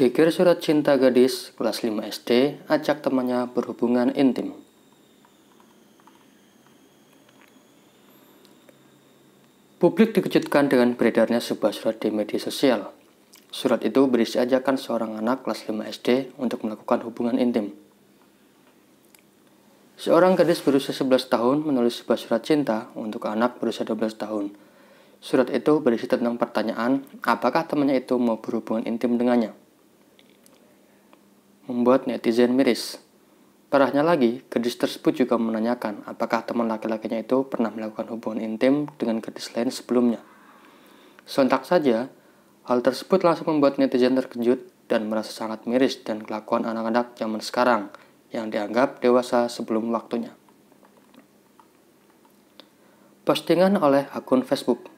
Geger surat cinta gadis kelas 5 SD ajak temannya berhubungan intim. Publik dikejutkan dengan beredarnya sebuah surat di media sosial. Surat itu berisi ajakan seorang anak kelas 5 SD untuk melakukan hubungan intim. Seorang gadis berusia 11 tahun menulis sebuah surat cinta untuk anak berusia 12 tahun. Surat itu berisi tentang pertanyaan apakah temannya itu mau berhubungan intim dengannya membuat netizen miris. Parahnya lagi, gadis tersebut juga menanyakan apakah teman laki-lakinya itu pernah melakukan hubungan intim dengan gadis lain sebelumnya. Sontak saja, hal tersebut langsung membuat netizen terkejut dan merasa sangat miris dan kelakuan anak-anak zaman sekarang yang dianggap dewasa sebelum waktunya. Postingan oleh akun Facebook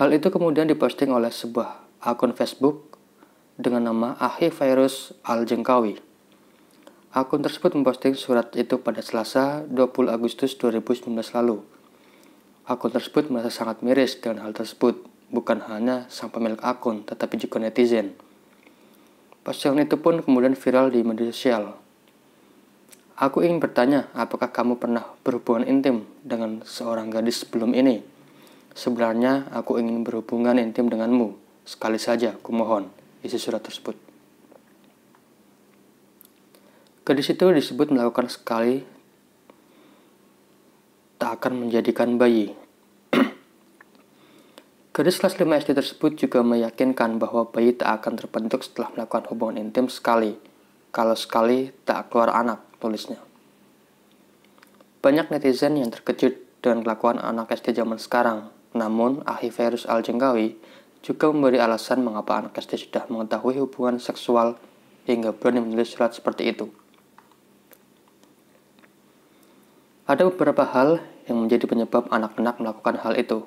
Hal itu kemudian diposting oleh sebuah akun Facebook dengan nama Virus Al-Jengkawi. Akun tersebut memposting surat itu pada Selasa 20 Agustus 2019 lalu. Akun tersebut merasa sangat miris dengan hal tersebut, bukan hanya sang pemilik akun, tetapi juga netizen. Postingan itu pun kemudian viral di media sosial. Aku ingin bertanya, apakah kamu pernah berhubungan intim dengan seorang gadis sebelum ini? Sebenarnya, aku ingin berhubungan intim denganmu. Sekali saja, kumohon isi surat tersebut. Gadis itu disebut melakukan sekali tak akan menjadikan bayi. Gadis kelas 5 SD tersebut juga meyakinkan bahwa bayi tak akan terbentuk setelah melakukan hubungan intim sekali. Kalau sekali, tak keluar anak, tulisnya. Banyak netizen yang terkejut dengan kelakuan anak SD zaman sekarang. Namun, Ahi Ferus Al-Jengkawi juga memberi alasan mengapa anak SD sudah mengetahui hubungan seksual hingga berani menulis surat seperti itu. Ada beberapa hal yang menjadi penyebab anak-anak melakukan hal itu.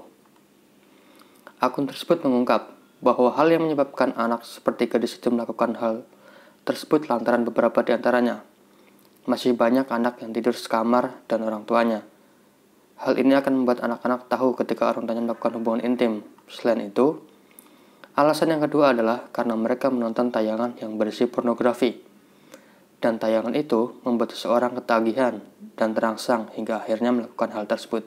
Akun tersebut mengungkap bahwa hal yang menyebabkan anak seperti gadis itu melakukan hal tersebut lantaran beberapa di antaranya. Masih banyak anak yang tidur sekamar dan orang tuanya. Hal ini akan membuat anak-anak tahu ketika orang tuanya melakukan hubungan intim. Selain itu, Alasan yang kedua adalah karena mereka menonton tayangan yang berisi pornografi. Dan tayangan itu membuat seseorang ketagihan dan terangsang hingga akhirnya melakukan hal tersebut.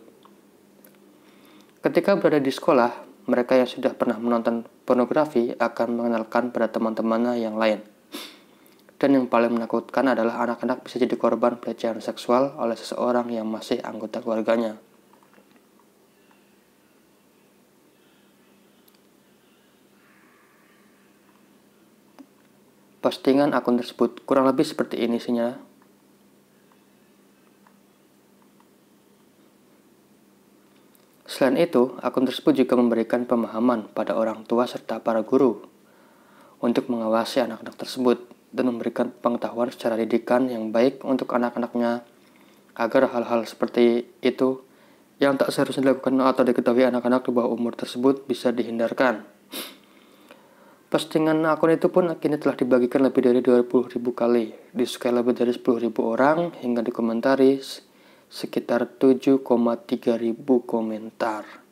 Ketika berada di sekolah, mereka yang sudah pernah menonton pornografi akan mengenalkan pada teman-temannya yang lain. Dan yang paling menakutkan adalah anak-anak bisa jadi korban pelecehan seksual oleh seseorang yang masih anggota keluarganya. postingan akun tersebut. Kurang lebih seperti ini isinya. Selain itu, akun tersebut juga memberikan pemahaman pada orang tua serta para guru untuk mengawasi anak-anak tersebut dan memberikan pengetahuan secara didikan yang baik untuk anak-anaknya agar hal-hal seperti itu yang tak seharusnya dilakukan atau diketahui anak-anak di bawah umur tersebut bisa dihindarkan. Postingan akun itu pun akhirnya telah dibagikan lebih dari 20.000 kali, disukai lebih dari 10.000 orang, hingga dikomentari sekitar 7,3 ribu komentar.